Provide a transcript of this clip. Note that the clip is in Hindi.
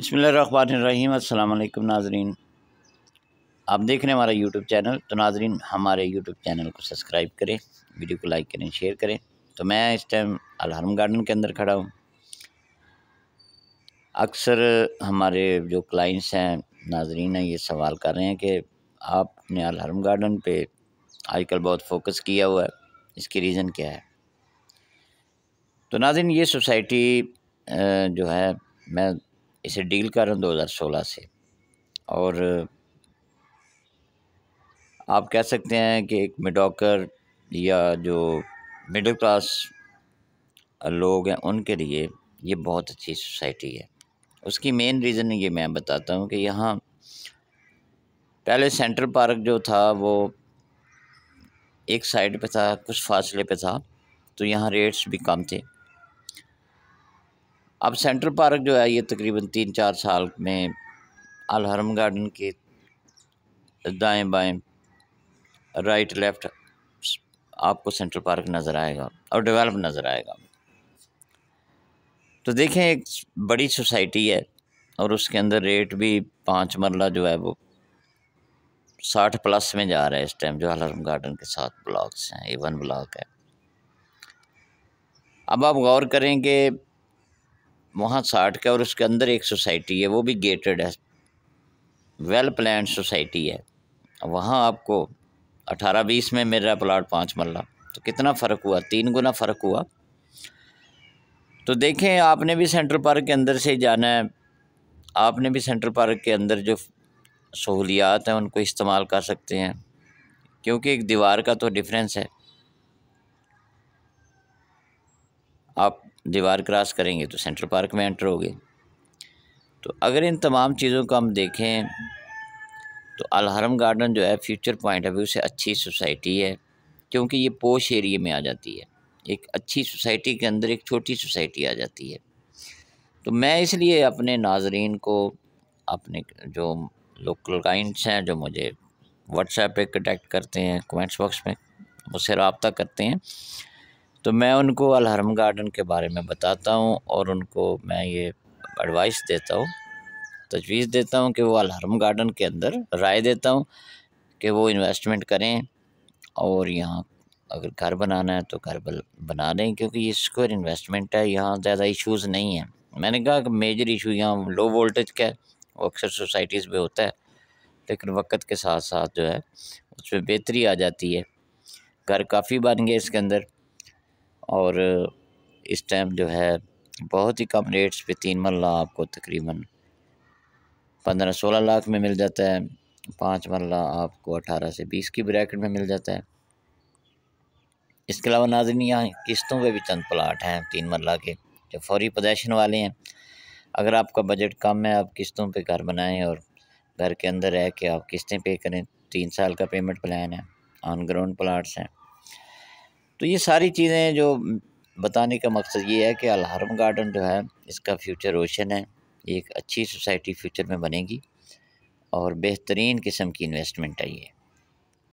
बसमीम अल्लाम नाजरीन आप देख रहे हैं हमारा यूट्यूब चैनल तो नाजरीन हमारे यूट्यूब चैनल को सब्सक्राइब करें वीडियो को लाइक करें शेयर करें तो मैं इस टाइम अलहरम गार्डन के अंदर खड़ा हूँ अक्सर हमारे जो क्लाइंट्स हैं नाजरीन हैं ये सवाल कर रहे हैं कि आपने अलहरम गार्डन पे आजकल बहुत फोकस किया हुआ है इसकी रीज़न क्या है तो नाजरीन ये सोसाइटी जो है मैं इसे डील कर रहा हूँ दो हज़ार सोलह से और आप कह सकते हैं कि एक मिडॉकर या जो मिडिल क्लास लोग हैं उनके लिए ये बहुत अच्छी सोसाइटी है उसकी मेन रीज़न ये मैं बताता हूँ कि यहाँ पहले सेंट्रल पार्क जो था वो एक साइड पे था कुछ फासले पे था तो यहाँ रेट्स भी कम थे अब सेंट्रल पार्क जो है ये तकरीबन तीन चार साल में अलहरम गार्डन के दाएं बाएं राइट लेफ़्ट आपको सेंट्रल पार्क नज़र आएगा और डेवलप नज़र आएगा तो देखें एक बड़ी सोसाइटी है और उसके अंदर रेट भी पाँच मरला जो है वो साठ प्लस में जा रहा है इस टाइम जो अलहरम गार्डन के साथ ब्लॉक्स हैं ए वन ब्लॉक है अब आप गौर करें कि वहाँ साठ का और उसके अंदर एक सोसाइटी है वो भी गेटेड है वेल प्लान सोसाइटी है वहाँ आपको अठारह बीस में मेरा प्लाट पाँच मरला तो कितना फ़र्क हुआ तीन गुना फ़र्क हुआ तो देखें आपने भी सेंट्रल पार्क के अंदर से जाना है आपने भी सेंट्रल पार्क के अंदर जो सहूलियात हैं उनको इस्तेमाल कर सकते हैं क्योंकि एक दीवार का तो डिफरेंस है आप दीवार क्रॉस करेंगे तो सेंट्रल पार्क में एंटर होगे तो अगर इन तमाम चीज़ों को हम देखें तो अलहरम गार्डन जो है फ्यूचर पॉइंट ऑफ व्यू से अच्छी सोसाइटी है क्योंकि ये पोश एरिए में आ जाती है एक अच्छी सोसाइटी के अंदर एक छोटी सोसाइटी आ जाती है तो मैं इसलिए अपने नाजरीन को अपने जो लोकल गाइड्स हैं जो मुझे व्हाट्सएप पे कंटेक्ट करते हैं कमेंट्स बॉक्स में मुझसे रबता करते हैं तो मैं उनको अलहरम गार्डन के बारे में बताता हूँ और उनको मैं ये एडवाइस देता हूँ तजवीज़ देता हूँ कि वो अलहरम गार्डन के अंदर राय देता हूँ कि वो इन्वेस्टमेंट करें और यहाँ अगर घर बनाना है तो घर बना लें क्योंकि ये स्क्वायर इन्वेस्टमेंट है यहाँ ज़्यादा इश्यूज़ नहीं हैं मैंने कहा कि मेजर इशू यहाँ लो वोल्टेज का है वो अक्सर सोसाइटीज़ में होता है लेकिन वक्त के साथ साथ जो है उसमें बेहतरी आ जाती है घर काफ़ी बन गए इसके अंदर और इस टाइम जो है बहुत ही कम रेट्स पे तीन मरला आपको तकरीबन पंद्रह सोलह लाख में मिल जाता है पाँच मरला आपको अठारह से बीस की ब्रैकेट में मिल जाता है इसके अलावा नाजन यहाँ किस्तों पे भी चंद प्लाट हैं तीन मरला के जो फौरी पदेशन वाले हैं अगर आपका बजट कम है आप किस्तों पे घर बनाएं और घर के अंदर रह के आप किस्तें पे करें तीन साल का पेमेंट प्लान है ऑन ग्राउंड प्लाट्स हैं तो ये सारी चीज़ें जो बताने का मकसद ये है कि अलहरम गार्डन जो है इसका फ्यूचर रोशन है एक अच्छी सोसाइटी फ्यूचर में बनेगी और बेहतरीन किस्म की इन्वेस्टमेंट है ये